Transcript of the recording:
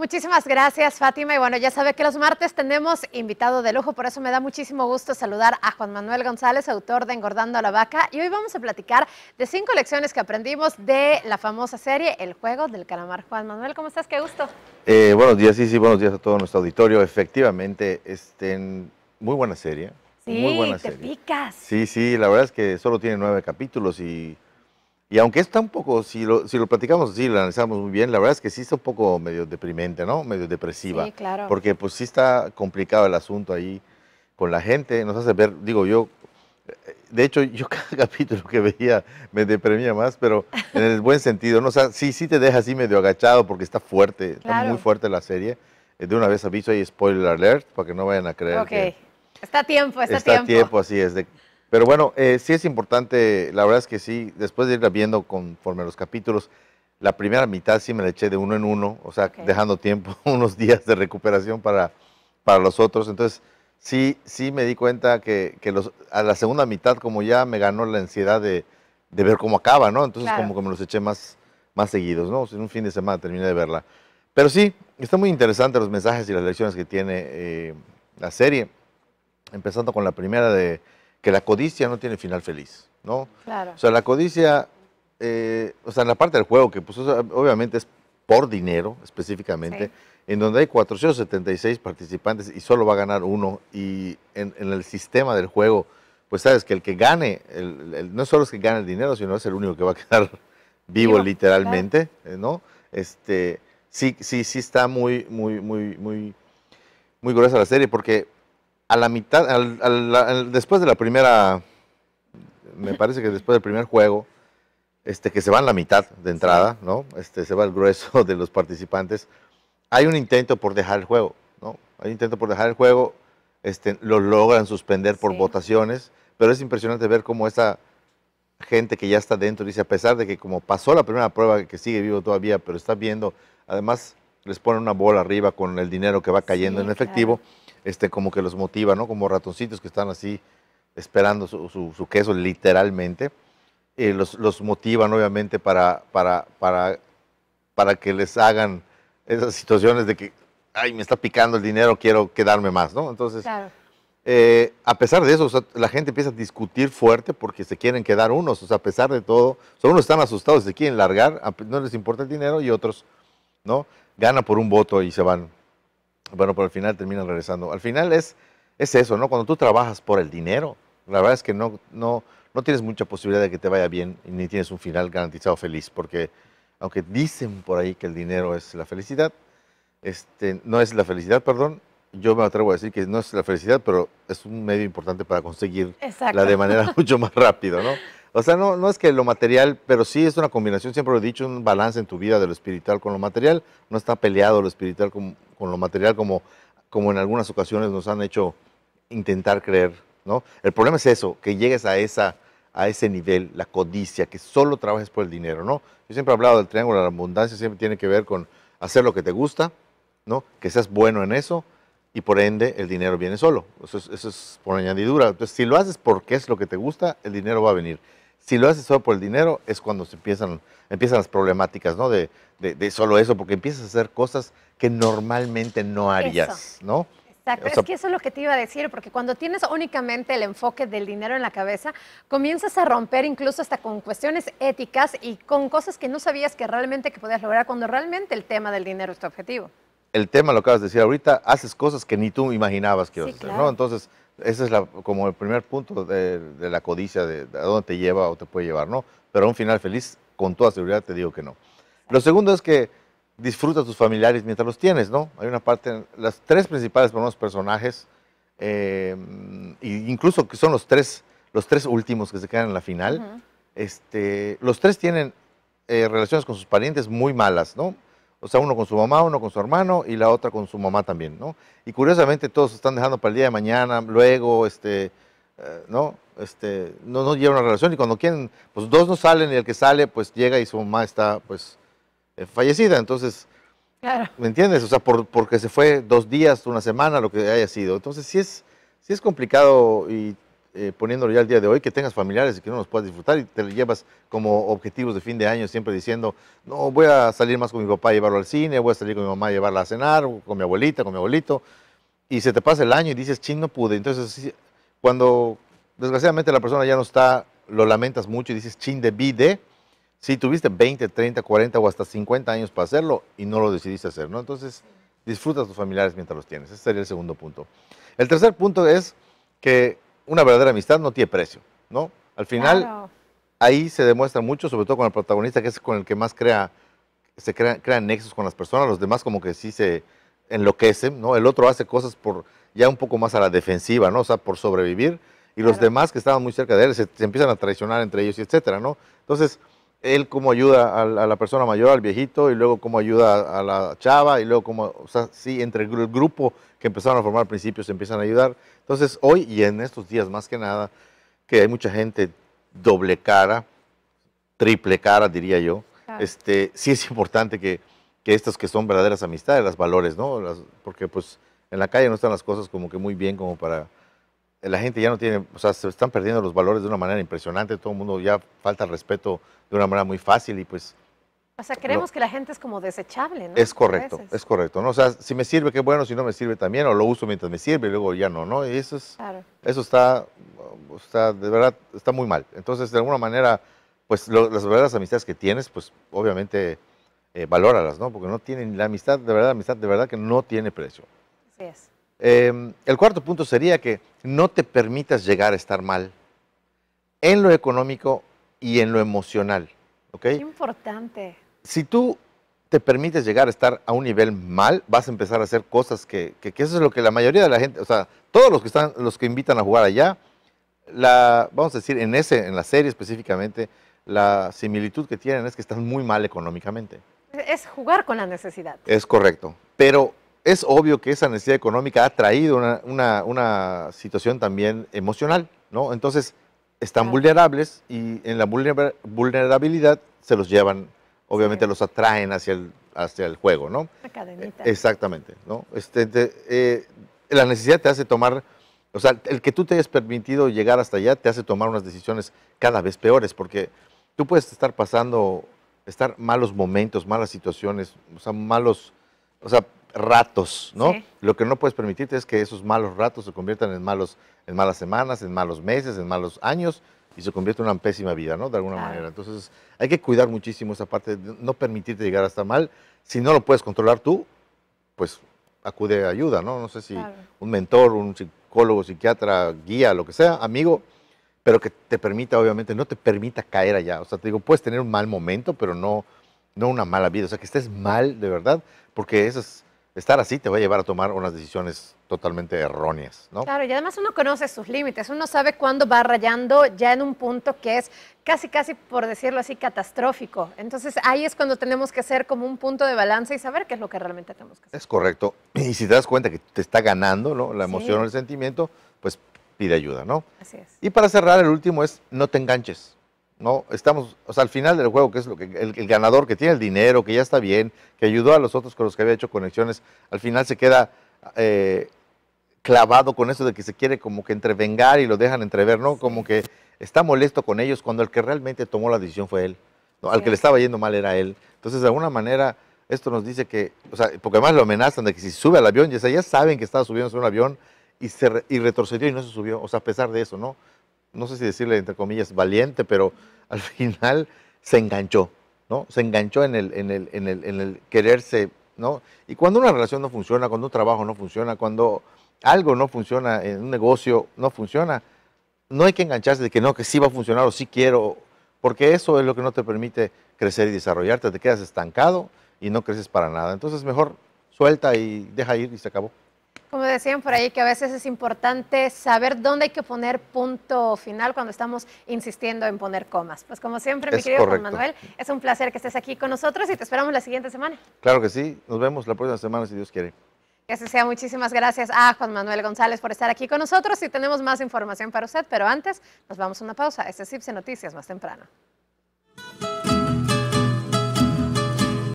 Muchísimas gracias, Fátima. Y bueno, ya sabe que los martes tenemos invitado de lujo, por eso me da muchísimo gusto saludar a Juan Manuel González, autor de Engordando a la Vaca. Y hoy vamos a platicar de cinco lecciones que aprendimos de la famosa serie El Juego del Calamar. Juan Manuel, ¿cómo estás? Qué gusto. Eh, buenos días, sí, sí, buenos días a todo nuestro auditorio. Efectivamente, este, muy buena serie. Sí, muy buena te picas. Sí, sí, la verdad es que solo tiene nueve capítulos y y aunque está un poco, si lo, si lo platicamos así, lo analizamos muy bien, la verdad es que sí está un poco medio deprimente, ¿no? Medio depresiva. Sí, claro. Porque pues sí está complicado el asunto ahí con la gente, nos hace ver, digo yo, eh, de hecho yo cada capítulo que veía me deprimía más, pero en el buen sentido, ¿no? O sea, sí, sí te deja así medio agachado porque está fuerte, está muy fuerte la serie. Eh, de una vez aviso, ahí spoiler alert para que no vayan a creer. Ok, que está tiempo, está, está tiempo. Está tiempo, así es. De, pero bueno, eh, sí es importante, la verdad es que sí, después de irla viendo conforme a los capítulos, la primera mitad sí me la eché de uno en uno, o sea, dejando tiempo, unos días de recuperación para, para los otros. Entonces, sí, sí me di cuenta que, los, a la segunda mitad como ya me ganó la ansiedad de, ver cómo acaba, ¿no? Entonces como que me los eché más, más seguidos, ¿no? en un fin de semana terminé de verla. Pero sí, está muy interesante los mensajes y las lecciones que tiene eh, la serie, empezando con la primera de que la codicia no tiene final feliz, ¿no? Claro. O sea, la codicia, eh, o sea, en la parte del juego, que pues, obviamente es por dinero específicamente, en donde hay 476 participantes y solo va a ganar uno, y en, el sistema del juego, pues sabes que el que gane, no solo es que gane el dinero, sino es el único que va a quedar vivo, literalmente, ¿no? Este, sí, sí, sí está muy, muy, muy, muy, muy gruesa la serie, porque a la mitad, después de la primera, me parece que después del primer juego, este, que se van la mitad de entrada, ¿no? Este, se va el grueso de los participantes. Hay un intento por dejar el juego, ¿no? Hay un intento por dejar el juego, este, lo logran suspender por votaciones, pero es impresionante ver cómo esa gente que ya está dentro dice, a pesar de que como pasó la primera prueba, que sigue vivo todavía, pero está viendo, además les ponen una bola arriba con el dinero que va cayendo en efectivo. Este, como que los motiva, ¿no? Como ratoncitos que están así esperando su, queso literalmente. Eh, los, los, motivan obviamente para, para, para, para que les hagan esas situaciones de que, ay, me está picando el dinero, quiero quedarme más, ¿no? Entonces, eh, a pesar de eso, la gente empieza a discutir fuerte porque se quieren quedar unos, a pesar de todo, solo unos están asustados, se quieren largar, no les importa el dinero y otros, ¿no? Ganan por un voto y se van bueno, pero al final terminan regresando. Al final es, es eso, ¿no? Cuando tú trabajas por el dinero, la verdad es que no, no, no tienes mucha posibilidad de que te vaya bien y ni tienes un final garantizado feliz, porque aunque dicen por ahí que el dinero es la felicidad, este, no es la felicidad, perdón, yo me atrevo a decir que no es la felicidad, pero es un medio importante para conseguirla de manera mucho más rápido, ¿no? O sea, no, es que lo material, pero sí es una combinación, siempre lo he dicho, un balance en tu vida de lo espiritual con lo material. No está peleado lo espiritual con, lo material como, como en algunas ocasiones nos han hecho intentar creer. ¿no? El problema es eso, que llegues a, esa, a ese nivel, la codicia, que solo trabajes por el dinero. ¿no? Yo siempre he hablado del triángulo de la abundancia, siempre tiene que ver con hacer lo que te gusta, ¿no? que seas bueno en eso, y por ende el dinero viene solo. Eso es, por añadidura. Entonces, si lo haces porque es lo que te gusta, el dinero va a venir. Si lo haces solo por el dinero, es cuando se empiezan, empiezan las problemáticas, ¿no? De, de, solo eso, porque empiezas a hacer cosas que normalmente no harías, ¿no? Exacto, es que eso es lo que te iba a decir, porque cuando tienes únicamente el enfoque del dinero en la cabeza, comienzas a romper incluso hasta con cuestiones éticas y con cosas que no sabías que realmente que podías lograr cuando realmente el tema del dinero es tu objetivo el tema, lo acabas de decir ahorita, haces cosas que ni tú imaginabas que ibas a hacer, ¿no? Entonces, ese es la, como el primer punto de, la codicia, de, a dónde te lleva o te puede llevar, ¿no? Pero a un final feliz, con toda seguridad te digo que no. Lo segundo es que disfruta a tus familiares mientras los tienes, ¿no? Hay una parte, las tres principales por personajes, eh, incluso que son los tres, los tres últimos que se quedan en la final, este, los tres tienen eh, relaciones con sus parientes muy malas, ¿no? O sea, uno con su mamá, uno con su hermano y la otra con su mamá también, ¿no? Y curiosamente todos están dejando para el día de mañana, luego, este, eh, ¿no? Este, no, no lleva una relación y cuando quieren, pues dos no salen y el que sale, pues llega y su mamá está, pues, eh, fallecida. Entonces, ¿me entiendes? O sea, por, porque se fue dos días, una semana, lo que haya sido. Entonces, sí es, sí es complicado y eh, poniéndolo ya al día de hoy, que tengas familiares y que no los puedas disfrutar y te llevas como objetivos de fin de año, siempre diciendo, no, voy a salir más con mi papá y llevarlo al cine, voy a salir con mi mamá a llevarla a cenar, con mi abuelita, con mi abuelito, y se te pasa el año y dices, ching, no pude. Entonces, cuando desgraciadamente la persona ya no está, lo lamentas mucho y dices, chin, debí de, si tuviste 20, 30, 40 o hasta 50 años para hacerlo y no lo decidiste hacer, ¿no? Entonces, disfruta tus familiares mientras los tienes. Ese sería el segundo punto. El tercer punto es que una verdadera amistad no tiene precio, ¿no? Al final, ahí se demuestra mucho, sobre todo con el protagonista, que es con el que más crea, se crean, crean nexos con las personas, los demás como que sí se enloquecen, ¿no? El otro hace cosas por ya un poco más a la defensiva, ¿no? O sea, por sobrevivir, y los demás que estaban muy cerca de él se, se empiezan a traicionar entre ellos y etcétera, ¿no? Entonces, él cómo ayuda a, la persona mayor, al viejito, y luego cómo ayuda a, la chava, y luego cómo, o sea, sí, entre el grupo que empezaron a formar al principio se empiezan a ayudar. Entonces, hoy y en estos días más que nada, que hay mucha gente doble cara, triple cara, diría yo, este, sí es importante que, que estas que son verdaderas amistades, las valores, ¿no? porque pues en la calle no están las cosas como que muy bien como para la gente ya no tiene, o sea, se están perdiendo los valores de una manera impresionante, todo el mundo ya falta el respeto de una manera muy fácil y pues... O sea, creemos que la gente es como desechable, ¿no? Es correcto, es correcto, ¿no? O sea, si me sirve, qué bueno, si no me sirve también, o lo uso mientras me sirve y luego ya no, ¿no? Y eso es, eso está, de verdad, está muy mal. Entonces, de alguna manera, pues las verdaderas amistades que tienes, pues obviamente eh, valóralas, ¿no? Porque no tienen, la amistad, de verdad, amistad de verdad que no tiene precio. Así es. Em, el cuarto punto sería que no te permitas llegar a estar mal en lo económico y en lo emocional. ¿Ok? importante. Si tú te permites llegar a estar a un nivel mal, vas a empezar a hacer cosas que, que, que, eso es lo que la mayoría de la gente, o sea, todos los que están, los que invitan a jugar allá, la, vamos a decir, en ese, en la serie específicamente, la similitud que tienen es que están muy mal económicamente. Es jugar con la necesidad. Es correcto. Pero es obvio que esa necesidad económica ha traído una, situación también emocional, ¿no? Entonces, están vulnerables y en la vulnerabilidad se los llevan, obviamente los atraen hacia el, hacia el juego, ¿no? La eh, Exactamente, ¿no? Este, eh, la necesidad te hace tomar, o sea, el que tú te hayas permitido llegar hasta allá te hace tomar unas decisiones cada vez peores, porque tú puedes estar pasando, estar malos momentos, malas situaciones, o sea, malos, o sea, ratos, ¿no? Lo que no puedes permitirte es que esos malos ratos se conviertan en, malos, en malas semanas, en malos meses, en malos años y se convierte en una pésima vida, ¿no? De alguna manera. Entonces, hay que cuidar muchísimo esa parte, de no permitirte llegar hasta mal. Si no lo puedes controlar tú, pues acude a ayuda, ¿no? No sé si un mentor, un psicólogo, psiquiatra, guía, lo que sea, amigo, pero que te permita, obviamente, no te permita caer allá. O sea, te digo, puedes tener un mal momento, pero no, no una mala vida. O sea, que estés mal, de verdad, porque esas estar así te va a llevar a tomar unas decisiones totalmente erróneas, ¿no? Claro, y además uno conoce sus límites, uno sabe cuándo va rayando ya en un punto que es casi, casi, por decirlo así, catastrófico. Entonces ahí es cuando tenemos que hacer como un punto de balance y saber qué es lo que realmente tenemos que hacer. Es correcto. Y si te das cuenta que te está ganando la emoción o el sentimiento, pues pide ayuda, ¿no? Así es. Y para cerrar, el último es no te enganches. ¿no? Estamos, o sea, al final del juego, que es lo que el, ganador que tiene el dinero, que ya está bien, que ayudó a los otros con los que había hecho conexiones, al final se queda eh, clavado con eso de que se quiere como que entrevengar y lo dejan entrever, ¿no? Como que está molesto con ellos cuando el que realmente tomó la decisión fue él, al que le estaba yendo mal era él. Entonces, de alguna manera, esto nos dice que, o sea, porque además lo amenazan de que si sube al avión, ya, ya saben que estaba subiendo a un avión y, se, y retrocedió y no se subió, o sea, a pesar de eso, ¿no? no sé si decirle entre comillas, valiente, pero al final se enganchó, ¿no? Se enganchó en el, en el, en el, en el quererse, ¿no? Y cuando una relación no funciona, cuando un trabajo no funciona, cuando algo no funciona, en un negocio no funciona, no hay que engancharse de que no, que sí va a funcionar o sí quiero, porque eso es lo que no te permite crecer y desarrollarte, te quedas estancado y no creces para nada. Entonces mejor suelta y deja ir y se acabó. Como decían por ahí, que a veces es importante saber dónde hay que poner punto final cuando estamos insistiendo en poner comas. Pues como siempre, mi querido Juan Manuel, es un placer que estés aquí con nosotros y te esperamos la siguiente semana. Claro que sí, nos vemos la próxima semana si Dios quiere. Que así sea, muchísimas gracias a Juan Manuel González por estar aquí con nosotros y tenemos más información para usted, pero antes nos vamos a una pausa. Este es Ipse Noticias más temprano.